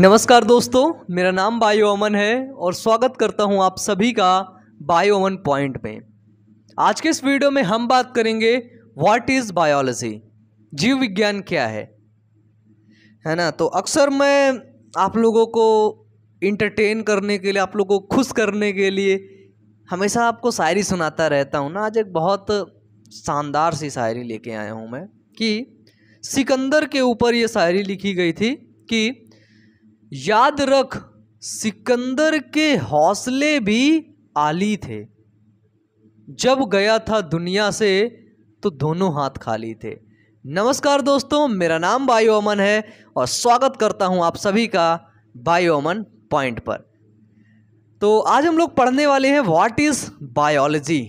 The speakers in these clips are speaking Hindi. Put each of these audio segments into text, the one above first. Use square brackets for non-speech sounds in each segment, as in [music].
नमस्कार दोस्तों मेरा नाम बायो अमन है और स्वागत करता हूं आप सभी का बायो अमन पॉइंट में आज के इस वीडियो में हम बात करेंगे व्हाट इज़ बायोलॉजी जीव विज्ञान क्या है है ना तो अक्सर मैं आप लोगों को इंटरटेन करने के लिए आप लोगों को खुश करने के लिए हमेशा आपको शायरी सुनाता रहता हूँ ना आज एक बहुत शानदार सी शायरी लेके आया हूँ मैं कि सिकंदर के ऊपर ये शायरी लिखी गई थी कि याद रख सिकंदर के हौसले भी आली थे जब गया था दुनिया से तो दोनों हाथ खाली थे नमस्कार दोस्तों मेरा नाम बायो अमन है और स्वागत करता हूं आप सभी का बायो अमन पॉइंट पर तो आज हम लोग पढ़ने वाले हैं व्हाट इज़ बायोलॉजी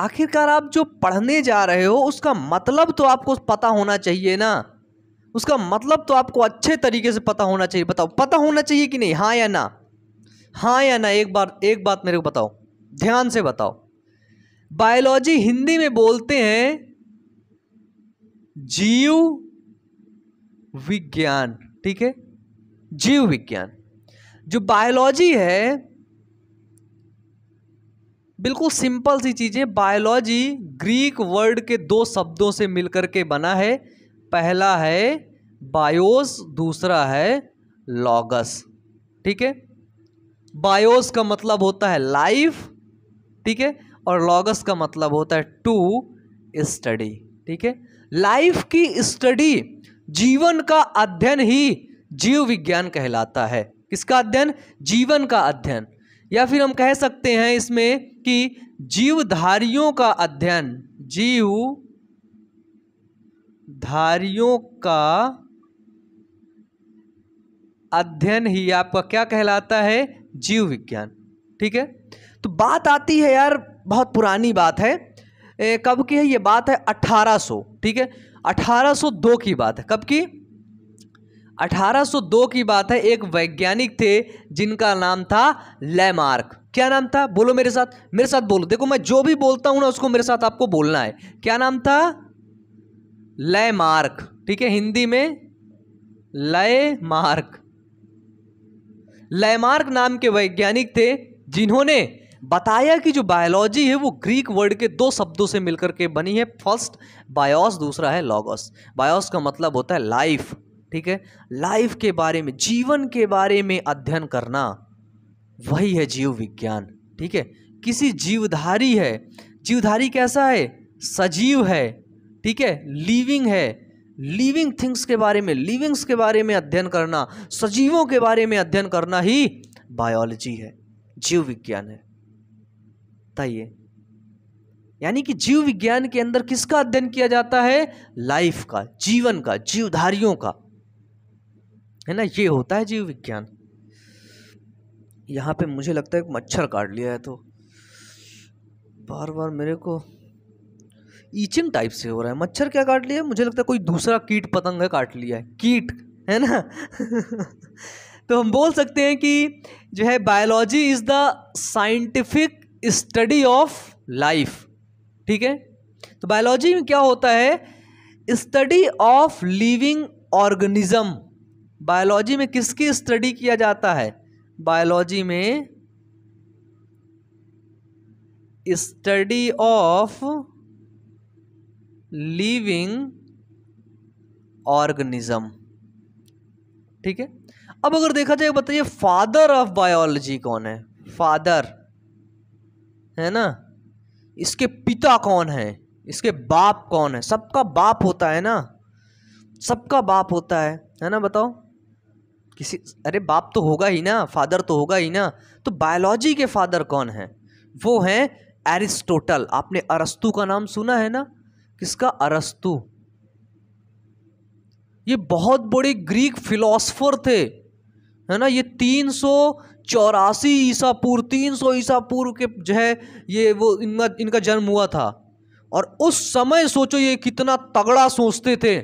आखिरकार आप जो पढ़ने जा रहे हो उसका मतलब तो आपको पता होना चाहिए ना उसका मतलब तो आपको अच्छे तरीके से पता होना चाहिए बताओ पता होना चाहिए कि नहीं हाँ या ना हाँ या ना एक बार एक बात मेरे को बताओ ध्यान से बताओ बायोलॉजी हिंदी में बोलते हैं जीव विज्ञान ठीक है जीव विज्ञान जो बायोलॉजी है बिल्कुल सिंपल सी चीज़ें बायोलॉजी ग्रीक वर्ड के दो शब्दों से मिलकर के बना है पहला है बायोस दूसरा है लॉगस ठीक है बायोस का मतलब होता है लाइफ ठीक है और लॉगस का मतलब होता है टू स्टडी ठीक है लाइफ की स्टडी जीवन का अध्ययन ही जीव विज्ञान कहलाता है किसका अध्ययन जीवन का अध्ययन या फिर हम कह सकते हैं इसमें कि जीवधारियों का अध्ययन जीव धारियों का अध्ययन ही आपका क्या कहलाता है जीव विज्ञान ठीक है तो बात आती है यार बहुत पुरानी बात है ए, कब की है ये बात है 1800 ठीक है 1802 की बात है कब की 1802 की बात है एक वैज्ञानिक थे जिनका नाम था लैमार्क क्या नाम था बोलो मेरे साथ मेरे साथ बोलो देखो मैं जो भी बोलता हूं ना उसको मेरे साथ आपको बोलना है क्या नाम था लैमार्क ठीक है हिंदी में लय मार्क नाम के वैज्ञानिक थे जिन्होंने बताया कि जो बायोलॉजी है वो ग्रीक वर्ड के दो शब्दों से मिलकर के बनी है फर्स्ट बायोस दूसरा है लॉगस बायोस का मतलब होता है लाइफ ठीक है लाइफ के बारे में जीवन के बारे में अध्ययन करना वही है जीव विज्ञान ठीक है किसी जीवधारी है जीवधारी कैसा है सजीव है ठीक है लिविंग है लिविंग थिंग्स के बारे में लिविंग्स के बारे में अध्ययन करना सजीवों के बारे में अध्ययन करना ही बायोलॉजी है जीव विज्ञान है बताइए यानी कि जीव विज्ञान के अंदर किसका अध्ययन किया जाता है लाइफ का जीवन का जीवधारियों का है ना ये होता है जीव विज्ञान यहाँ पे मुझे लगता है मच्छर काट लिया है तो बार बार मेरे को ईचिंग टाइप से हो रहा है मच्छर क्या काट लिया मुझे लगता है कोई दूसरा कीट पतंग है काट लिया है कीट है ना [laughs] तो हम बोल सकते हैं कि जो है biology is the scientific study of life ठीक है तो बायोलॉजी में क्या होता है study of living organism biology में किसकी स्टडी किया जाता है बायोलॉजी में स्टडी ऑफ लिविंग ऑर्गेनिज्म ठीक है अब अगर देखा जाए बताइए फादर ऑफ बायोलॉजी कौन है फादर है ना इसके पिता कौन है इसके बाप कौन है सबका बाप होता है ना सबका बाप होता है है ना बताओ किसी अरे बाप तो होगा ही ना फादर तो होगा ही ना तो बायोलॉजी के फादर कौन हैं वो हैं एरिस्टोटल आपने अरस्तु का नाम सुना है ना किसका अरस्तु ये बहुत बड़े ग्रीक फिलोसफर थे है ना ये तीन सौ चौरासी ईसा पूर्व तीन सौ ईसा पूर्व के जो है ये वो इनका इनका जन्म हुआ था और उस समय सोचो ये कितना तगड़ा सोचते थे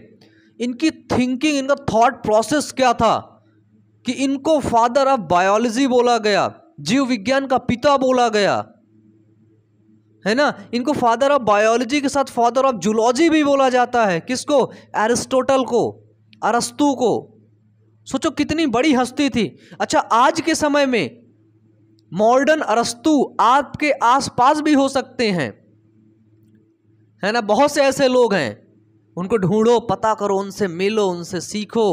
इनकी थिंकिंग इनका थॉट प्रोसेस क्या था कि इनको फादर ऑफ बायोलॉजी बोला गया जीव विज्ञान का पिता बोला गया है ना इनको फादर ऑफ बायोलॉजी के साथ फादर ऑफ जूलॉजी भी बोला जाता है किसको एरिस्टोटल को अरस्तु को सोचो कितनी बड़ी हस्ती थी अच्छा आज के समय में मॉडर्न अरस्तु आपके आसपास भी हो सकते हैं है ना बहुत से ऐसे लोग हैं उनको ढूंढो पता करो उनसे मिलो उनसे सीखो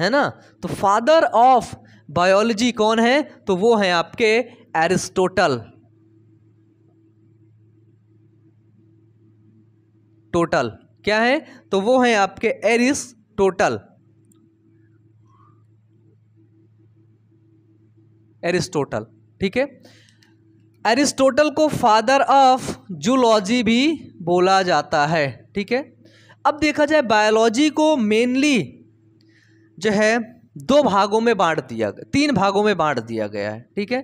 है ना तो फादर ऑफ बायोलॉजी कौन है तो वो है आपके एरिस्टोटल टोटल क्या है तो वो है आपके एरिस टोटल एरिस्टोटल ठीक है एरिस्टोटल को फादर ऑफ जूलॉजी भी बोला जाता है ठीक है अब देखा जाए बायोलॉजी को मेनली जो है दो भागों में बांट दिया गया तीन भागों में बांट दिया गया है ठीक है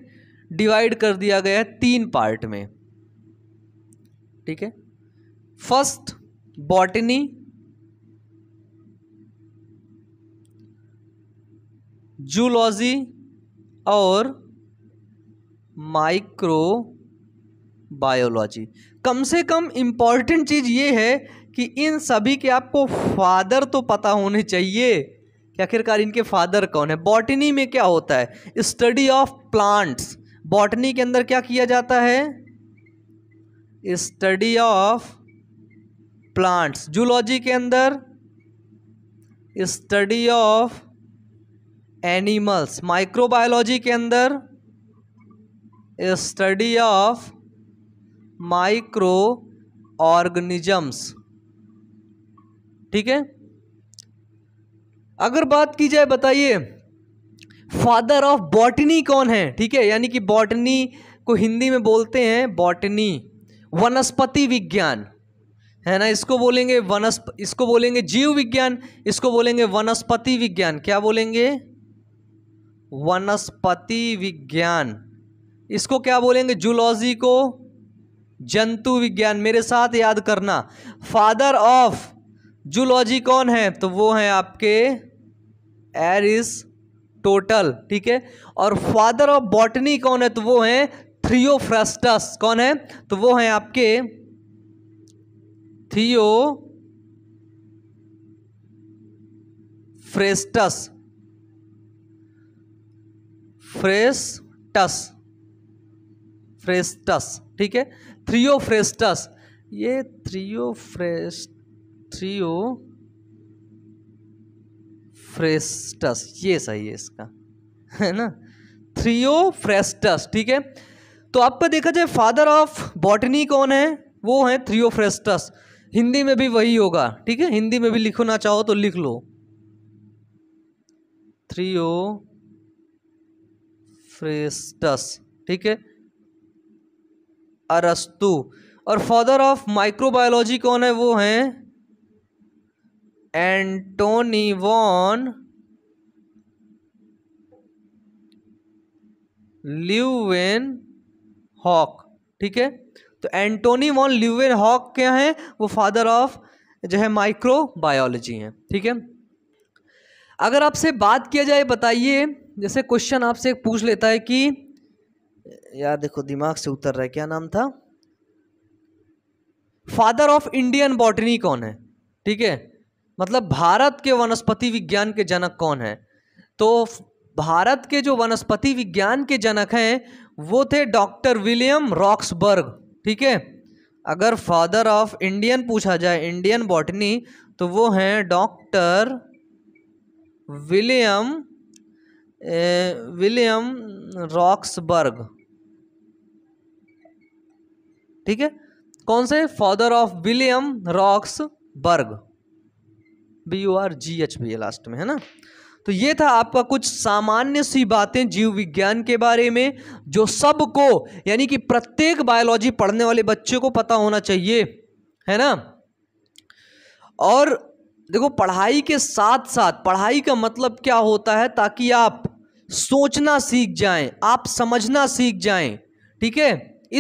डिवाइड कर दिया गया है तीन पार्ट में ठीक है फर्स्ट बॉटनी जूलॉजी और माइक्रो बायोलॉजी कम से कम इम्पॉर्टेंट चीज़ ये है कि इन सभी के आपको फादर तो पता होने चाहिए कि आखिरकार इनके फादर कौन है बॉटनी में क्या होता है स्टडी ऑफ प्लांट्स बॉटनी के अंदर क्या किया जाता है स्टडी ऑफ प्लांट्स जूलॉजी के अंदर स्टडी ऑफ एनिमल्स माइक्रोबायोलॉजी के अंदर स्टडी ऑफ माइक्रो ऑर्गेनिजम्स ठीक है अगर बात की जाए बताइए फादर ऑफ बॉटनी कौन है ठीक है यानी कि बॉटनी को हिंदी में बोलते हैं बॉटनी वनस्पति विज्ञान है ना इसको बोलेंगे वनस्प इसको बोलेंगे जीव विज्ञान इसको बोलेंगे वनस्पति विज्ञान क्या बोलेंगे वनस्पति विज्ञान इसको क्या बोलेंगे जूलॉजी को जंतु विज्ञान मेरे साथ याद करना फादर ऑफ जूलॉजी कौन है तो वो है आपके एरिस टोटल ठीक है और फादर ऑफ बॉटनी कौन है तो वो है थ्रियोफ्रस्टस कौन है तो वो है आपके थियो फ्रेस्टस फ्रेस्टस फ्रेस्टस ठीक है थ्रियोफ्रेस्टस ये थ्रियोफ्रेस्ट ट्रियो फ्रेस्टस ये सही है इसका है ना थ्रियो फ्रेस्टस ठीक है तो आपका देखा जाए फादर ऑफ बॉटनी कौन है वो है थ्रियो फ्रेस्टस हिंदी में भी वही होगा ठीक है हिंदी में भी लिखो ना चाहो तो लिख लो थ्रियो फ्रेस्टस ठीक है अरस्तु और फादर ऑफ माइक्रोबायोलॉजी कौन है वो हैं एंटोनी वॉन ल्यूवेन हॉक ठीक है तो एंटोनी वॉन ल्यूवेन हॉक क्या है वो फादर ऑफ जो है माइक्रोबायोलॉजी है ठीक है अगर आपसे बात किया जाए बताइए जैसे क्वेश्चन आपसे पूछ लेता है कि यार देखो दिमाग से उतर रहा है क्या नाम था फादर ऑफ इंडियन बॉटनी कौन है ठीक है मतलब भारत के वनस्पति विज्ञान के जनक कौन है तो भारत के जो वनस्पति विज्ञान के जनक हैं वो थे डॉक्टर विलियम रॉक्सबर्ग ठीक है अगर फादर ऑफ इंडियन पूछा जाए इंडियन बॉटनी तो वो हैं डॉक्टर विलियम विलियम रॉक्सबर्ग ठीक है कौन से father of William Roxburgh B U R G H भी है लास्ट में है ना तो ये था आपका कुछ सामान्य सी बातें जीव विज्ञान के बारे में जो सबको यानी कि प्रत्येक बायोलॉजी पढ़ने वाले बच्चे को पता होना चाहिए है ना और देखो पढ़ाई के साथ साथ पढ़ाई का मतलब क्या होता है ताकि आप सोचना सीख जाएं आप समझना सीख जाएं ठीक है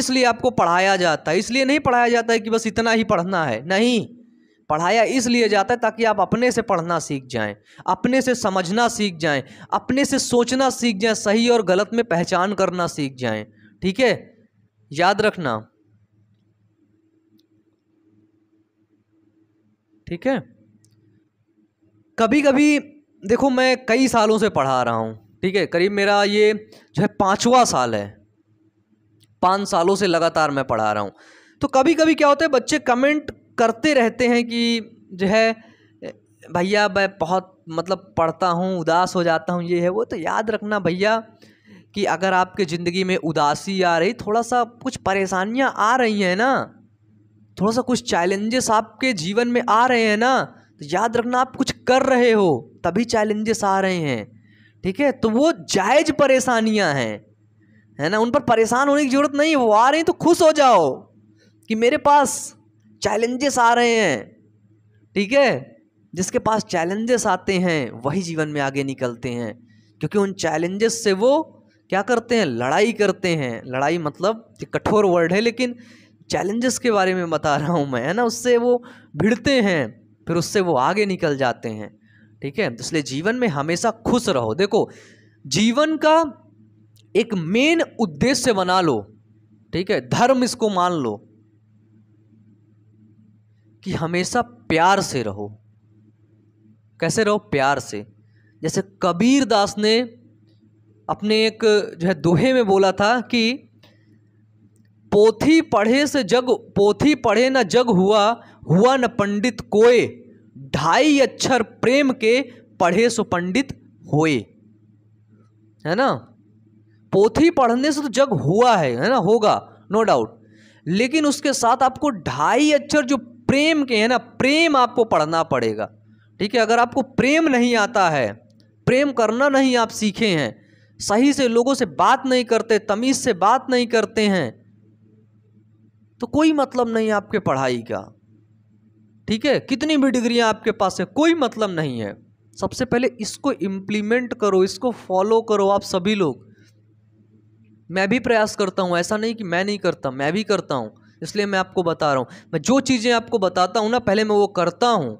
इसलिए आपको पढ़ाया जाता है इसलिए नहीं पढ़ाया जाता है कि बस इतना ही पढ़ना है नहीं पढ़ाया इसलिए जाता है ताकि आप अपने से पढ़ना सीख जाएं अपने से समझना सीख जाएं अपने से सोचना सीख जाएं सही और गलत में पहचान करना सीख जाएं ठीक है याद रखना ठीक है कभी कभी देखो मैं कई सालों से पढ़ा रहा हूँ ठीक है करीब मेरा ये जो है पाँचवा साल है पाँच सालों से लगातार मैं पढ़ा रहा हूँ तो कभी कभी क्या होता है बच्चे कमेंट करते रहते हैं कि जो है भैया मैं बहुत मतलब पढ़ता हूँ उदास हो जाता हूँ ये है वो तो याद रखना भैया कि अगर आपके ज़िंदगी में उदासी आ रही थोड़ा सा कुछ परेशानियाँ आ रही हैं ना थोड़ा सा कुछ चैलेंजेस आपके जीवन में आ रहे हैं ना तो याद रखना आप कुछ कर रहे हो तभी चैलेंजेस आ रहे हैं ठीक है तो वो जायज परेशानियाँ हैं है ना उन पर परेशान होने की ज़रूरत नहीं है वो आ रही तो खुश हो जाओ कि मेरे पास चैलेंजेस आ रहे हैं ठीक है जिसके पास चैलेंजेस आते हैं वही जीवन में आगे निकलते हैं क्योंकि उन चैलेंजेस से वो क्या करते हैं लड़ाई करते हैं लड़ाई मतलब कठोर वर्ड है लेकिन चैलेंजेस के बारे में बता रहा हूँ मैं है ना उससे वो भिड़ते हैं फिर उससे वो आगे निकल जाते हैं ठीक है तो इसलिए जीवन में हमेशा खुश रहो देखो जीवन का एक मेन उद्देश्य बना लो ठीक है धर्म इसको मान लो कि हमेशा प्यार से रहो कैसे रहो प्यार से जैसे कबीर दास ने अपने एक जो है दोहे में बोला था कि पोथी पढ़े से जग पोथी पढ़े न जग हुआ हुआ न पंडित कोए ढाई अक्षर प्रेम के पढ़े सो पंडित होए है ना पोथी पढ़ने से तो जग हुआ है है ना होगा नो डाउट लेकिन उसके साथ आपको ढाई अक्षर जो प्रेम के है ना प्रेम आपको पढ़ना पड़ेगा ठीक है अगर आपको प्रेम नहीं आता है प्रेम करना नहीं आप सीखे हैं सही से लोगों से बात नहीं करते तमीज़ से बात नहीं करते हैं तो कोई मतलब नहीं आपके पढ़ाई का ठीक है कितनी भी डिग्रियां आपके पास है कोई मतलब नहीं है सबसे पहले इसको इम्प्लीमेंट करो इसको फॉलो करो आप सभी लोग मैं भी प्रयास करता हूँ ऐसा नहीं कि मैं नहीं करता मैं भी करता हूँ इसलिए मैं आपको बता रहा हूँ मैं जो चीज़ें आपको बताता हूँ ना पहले मैं वो करता हूँ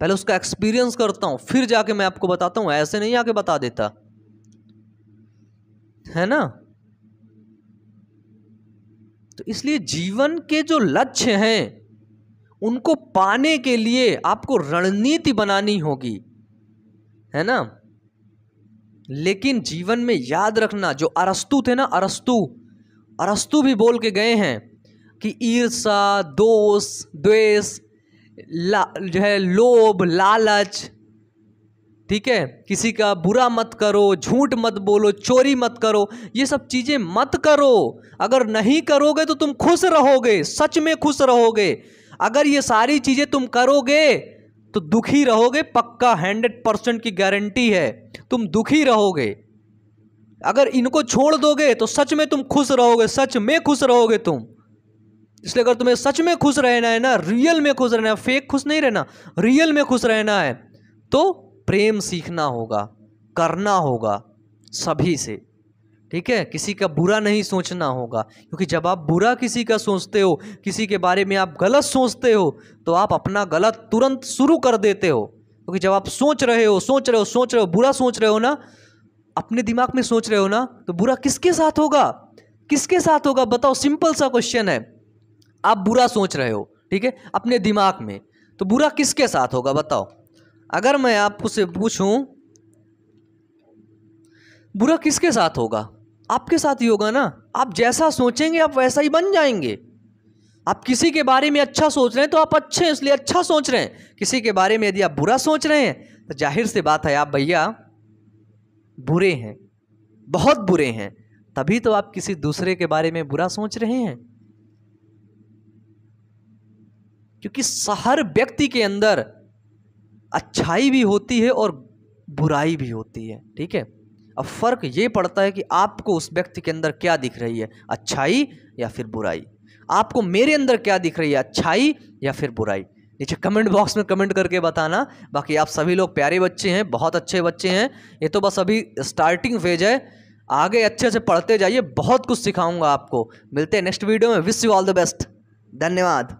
पहले उसका एक्सपीरियंस करता हूँ फिर जाके मैं आपको बताता हूँ ऐसे नहीं आके बता देता है ना तो इसलिए जीवन के जो लक्ष्य हैं उनको पाने के लिए आपको रणनीति बनानी होगी है ना लेकिन जीवन में याद रखना जो अरस्तु थे ना अरस्तु अरस्तु भी बोल के गए हैं कि ईर्षा दोष द्वेष ला जो है लोभ लालच ठीक है किसी का बुरा मत करो झूठ मत बोलो चोरी मत करो ये सब चीज़ें मत करो अगर नहीं करोगे तो तुम खुश रहोगे सच में खुश रहोगे अगर ये सारी चीज़ें तुम करोगे तो दुखी रहोगे पक्का हंड्रेड परसेंट की गारंटी है तुम दुखी रहोगे अगर इनको छोड़ दोगे तो सच में तुम खुश रहोगे सच में खुश रहोगे तुम इसलिए अगर तुम्हें सच में खुश रहना है ना रियल में खुश रहना है फेक खुश नहीं रहना रियल में खुश रहना है तो प्रेम सीखना होगा करना होगा सभी से ठीक है किसी का बुरा नहीं सोचना होगा क्योंकि जब आप बुरा किसी का सोचते हो किसी के बारे में आप गलत सोचते हो तो आप अपना गलत तुरंत शुरू कर देते हो क्योंकि जब आप सोच रहे हो सोच रहे हो सोच रहे हो बुरा सोच रहे हो ना अपने दिमाग में सोच रहे हो ना तो बुरा किसके साथ होगा किसके साथ होगा बताओ सिंपल सा क्वेश्चन है आप बुरा सोच रहे हो ठीक है अपने दिमाग में तो बुरा किसके साथ होगा बताओ अगर मैं आपको से पूछूं बुरा किसके साथ होगा आपके साथ ही होगा ना आप जैसा सोचेंगे आप वैसा ही बन जाएंगे आप किसी के बारे में अच्छा सोच रहे हैं तो आप अच्छे हैं इसलिए अच्छा सोच रहे हैं किसी के बारे में यदि आप बुरा सोच रहे हैं तो जाहिर सी बात है आप भैया बुरे हैं बहुत बुरे हैं तभी तो आप किसी दूसरे के बारे में बुरा सोच रहे हैं क्योंकि हर व्यक्ति के अंदर अच्छाई भी होती है और बुराई भी होती है ठीक है अब फ़र्क ये पड़ता है कि आपको उस व्यक्ति के अंदर क्या दिख रही है अच्छाई या फिर बुराई आपको मेरे अंदर क्या दिख रही है अच्छाई या फिर बुराई नीचे कमेंट बॉक्स में कमेंट करके बताना बाकी आप सभी लोग प्यारे बच्चे हैं बहुत अच्छे बच्चे हैं ये तो बस अभी स्टार्टिंग फेज है आगे अच्छे से पढ़ते जाइए बहुत कुछ सिखाऊंगा आपको मिलते हैं नेक्स्ट वीडियो में wish you all the best धन्यवाद